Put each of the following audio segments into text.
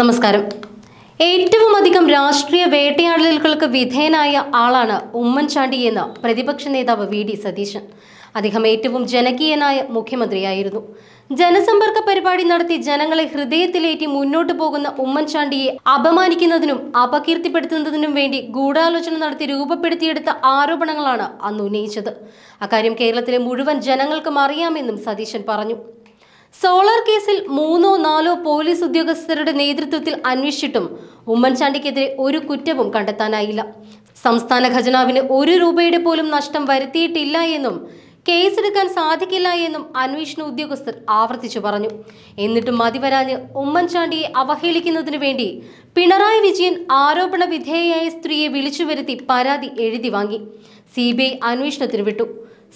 നമസ്കാരം ഏറ്റവും അധികം രാഷ്ട്രീയ വേട്ടയാടലുകൾക്ക് വിധേയനായ ആളാണ് ഉമ്മൻചാണ്ടി എന്ന് പ്രതിപക്ഷ നേതാവ് വി ഡി സതീശൻ അദ്ദേഹം ഏറ്റവും ജനകീയനായ മുഖ്യമന്ത്രിയായിരുന്നു ജനസമ്പർക്ക പരിപാടി നടത്തി ജനങ്ങളെ ഹൃദയത്തിലേറ്റി മുന്നോട്ടു പോകുന്ന ഉമ്മൻചാണ്ടിയെ അപമാനിക്കുന്നതിനും അപകീർത്തിപ്പെടുത്തുന്നതിനും വേണ്ടി ഗൂഢാലോചന നടത്തി രൂപപ്പെടുത്തിയെടുത്ത ആരോപണങ്ങളാണ് അന്ന് ഉന്നയിച്ചത് അക്കാര്യം കേരളത്തിലെ മുഴുവൻ ജനങ്ങൾക്കും അറിയാമെന്നും സതീശൻ പറഞ്ഞു സോളാർ കേസിൽ മൂന്നോ നാലോ പോലീസ് ഉദ്യോഗസ്ഥരുടെ നേതൃത്വത്തിൽ അന്വേഷിച്ചിട്ടും ഉമ്മൻചാണ്ടിക്കെതിരെ ഒരു കുറ്റവും കണ്ടെത്താനായില്ല സംസ്ഥാന ഖജനാവിന് ഒരു രൂപയുടെ പോലും നഷ്ടം വരുത്തിയിട്ടില്ല എന്നും കേസെടുക്കാൻ സാധിക്കില്ല എന്നും അന്വേഷണ ഉദ്യോഗസ്ഥർ ആവർത്തിച്ചു പറഞ്ഞു എന്നിട്ടും മതിവരാഞ്ഞ് ഉമ്മൻചാണ്ടിയെ അവഹേളിക്കുന്നതിനു വേണ്ടി പിണറായി വിജയൻ ആരോപണ വിധേയയായ സ്ത്രീയെ വിളിച്ചു വരുത്തി പരാതി എഴുതി വാങ്ങി സി ബി ഐ അന്വേഷണത്തിന് വിട്ടു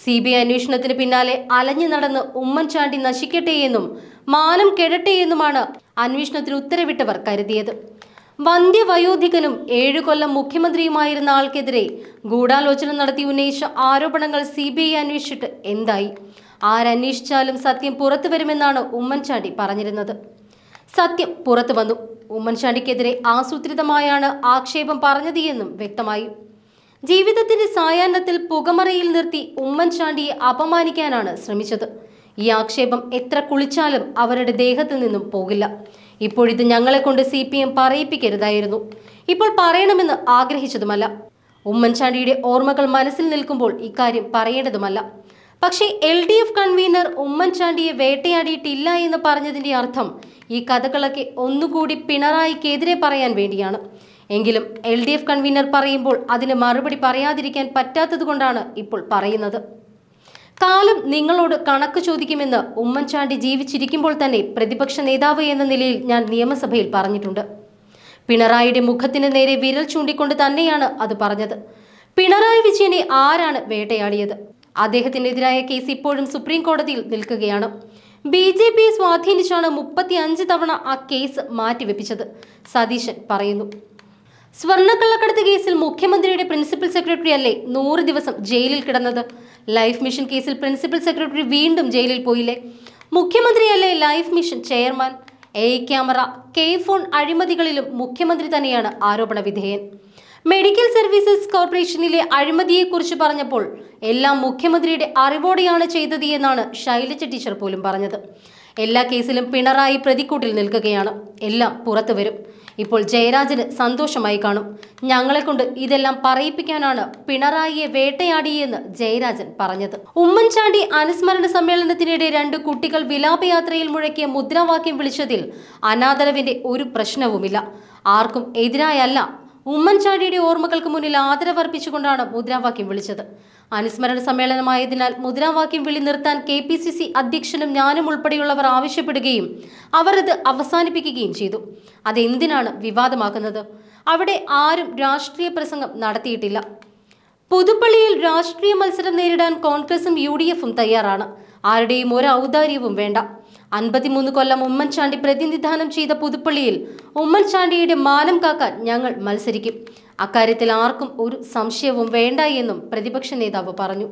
സി ബി ഐ അന്വേഷണത്തിന് പിന്നാലെ അലഞ്ഞു നടന്ന് ഉമ്മൻചാണ്ടി നശിക്കട്ടെയെന്നും മാനം കെടട്ടെയെന്നുമാണ് അന്വേഷണത്തിന് ഉത്തരവിട്ടവർ കരുതിയത് വന്ധ്യവയോധികനും ഏഴു കൊല്ലം മുഖ്യമന്ത്രിയുമായിരുന്ന ആൾക്കെതിരെ ഗൂഢാലോചന നടത്തി ഉന്നയിച്ച ആരോപണങ്ങൾ സി ബി ഐ അന്വേഷിച്ചിട്ട് എന്തായി ആരന്വേഷിച്ചാലും സത്യം പുറത്തു വരുമെന്നാണ് ഉമ്മൻചാണ്ടി പറഞ്ഞിരുന്നത് സത്യം പുറത്തു വന്നു ഉമ്മൻചാണ്ടിക്കെതിരെ ആസൂത്രിതമായാണ് ആക്ഷേപം പറഞ്ഞത് എന്നും വ്യക്തമായി ജീവിതത്തിന്റെ സായാഹ്നത്തിൽ പുകമറയിൽ നിർത്തി ഉമ്മൻചാണ്ടിയെ അപമാനിക്കാനാണ് ശ്രമിച്ചത് ഈ ആക്ഷേപം എത്ര കുളിച്ചാലും അവരുടെ ദേഹത്ത് നിന്നും പോകില്ല ഇപ്പോഴിത് ഞങ്ങളെ കൊണ്ട് സി പി എം പറയിപ്പിക്കരുതായിരുന്നു ഇപ്പോൾ പറയണമെന്ന് ആഗ്രഹിച്ചതുമല്ല ഉമ്മൻചാണ്ടിയുടെ ഓർമ്മകൾ മനസ്സിൽ നിൽക്കുമ്പോൾ ഇക്കാര്യം പറയേണ്ടതുമല്ല പക്ഷേ എൽ ഡി എഫ് കൺവീനർ ഉമ്മൻചാണ്ടിയെ വേട്ടയാടിയിട്ടില്ല എന്ന് പറഞ്ഞതിന്റെ അർത്ഥം ഈ കഥകളൊക്കെ ഒന്നുകൂടി പിണറായിക്കെതിരെ പറയാൻ വേണ്ടിയാണ് എങ്കിലും എൽ ഡി എഫ് കൺവീനർ പറയുമ്പോൾ അതിന് മറുപടി പറയാതിരിക്കാൻ പറ്റാത്തതുകൊണ്ടാണ് ഇപ്പോൾ പറയുന്നത് കാലം നിങ്ങളോട് കണക്ക് ചോദിക്കുമെന്ന് ഉമ്മൻചാണ്ടി ജീവിച്ചിരിക്കുമ്പോൾ തന്നെ പ്രതിപക്ഷ നേതാവ് എന്ന നിലയിൽ ഞാൻ നിയമസഭയിൽ പറഞ്ഞിട്ടുണ്ട് പിണറായിയുടെ മുഖത്തിന് നേരെ വിരൽ ചൂണ്ടിക്കൊണ്ട് തന്നെയാണ് അത് പറഞ്ഞത് പിണറായി വിജയനെ ആരാണ് വേട്ടയാടിയത് അദ്ദേഹത്തിനെതിരായ കേസ് ഇപ്പോഴും സുപ്രീം കോടതിയിൽ നിൽക്കുകയാണ് ബി ജെ പിയെ സ്വാധീനിച്ചാണ് മുപ്പത്തി അഞ്ച് തവണ ആ കേസ് മാറ്റിവെപ്പിച്ചത് സതീശൻ പറയുന്നു സ്വർണ്ണക്കള്ളക്കടത്ത് കേസിൽ മുഖ്യമന്ത്രിയുടെ പ്രിൻസിപ്പൽ സെക്രട്ടറി അല്ലേ നൂറ് ദിവസം ജയിലിൽ കിടന്നത് ലൈഫ് മിഷൻ കേസിൽ പ്രിൻസിപ്പൽ സെക്രട്ടറി വീണ്ടും ജയിലിൽ പോയില്ലേ മുഖ്യമന്ത്രിയല്ലേ life mission chairman A camera K phone അഴിമതികളിലും മുഖ്യമന്ത്രി തന്നെയാണ് ആരോപണ വിധേയൻ മെഡിക്കൽ സർവീസസ് കോർപ്പറേഷനിലെ അഴിമതിയെക്കുറിച്ച് പറഞ്ഞപ്പോൾ എല്ലാം മുഖ്യമന്ത്രിയുടെ അറിവോടെയാണ് ചെയ്തത് എന്നാണ് ശൈലജ ടീച്ചർ പോലും പറഞ്ഞത് എല്ലാ കേസിലും പിണറായി പ്രതിക്കൂട്ടിൽ നിൽക്കുകയാണ് എല്ലാം പുറത്തു വരും ഇപ്പോൾ ജയരാജന് സന്തോഷമായി കാണും ഞങ്ങളെക്കൊണ്ട് ഇതെല്ലാം പറയിപ്പിക്കാനാണ് പിണറായിയെ വേട്ടയാടിയെന്ന് ജയരാജൻ പറഞ്ഞത് ഉമ്മൻചാണ്ടി അനുസ്മരണ സമ്മേളനത്തിനിടെ രണ്ട് കുട്ടികൾ വിലാപയാത്രയിൽ മുഴക്കിയ മുദ്രാവാക്യം വിളിച്ചതിൽ അനാദരവിന്റെ ഒരു പ്രശ്നവുമില്ല ആർക്കും എതിരായല്ല ഉമ്മൻചാണ്ടിയുടെ ഓർമ്മകൾക്ക് മുന്നിൽ ആദരവർപ്പിച്ചുകൊണ്ടാണ് മുദ്രാവാക്യം വിളിച്ചത് അനുസ്മരണ സമ്മേളനമായതിനാൽ മുദ്രാവാക്യം വിളി നിർത്താൻ കെ പി സി സി അധ്യക്ഷനും ഞാനും ഉൾപ്പെടെയുള്ളവർ ആവശ്യപ്പെടുകയും അവർ ഇത് അവസാനിപ്പിക്കുകയും ചെയ്തു അതെന്തിനാണ് വിവാദമാക്കുന്നത് അവിടെ ആരും രാഷ്ട്രീയ പ്രസംഗം നടത്തിയിട്ടില്ല പുതുപ്പള്ളിയിൽ രാഷ്ട്രീയ മത്സരം നേരിടാൻ കോൺഗ്രസും യു തയ്യാറാണ് ആരുടെയും ഒരു ഔദാര്യവും വേണ്ട അൻപത്തിമൂന്ന് കൊല്ലം ഉമ്മൻചാണ്ടി പ്രതിനിധാനം ചെയ്ത പുതുപ്പള്ളിയിൽ ഉമ്മൻചാണ്ടിയുടെ മാനം കാക്കാൻ ഞങ്ങൾ മത്സരിക്കും അക്കാര്യത്തിൽ ആർക്കും ഒരു സംശയവും വേണ്ട എന്നും പ്രതിപക്ഷ നേതാവ് പറഞ്ഞു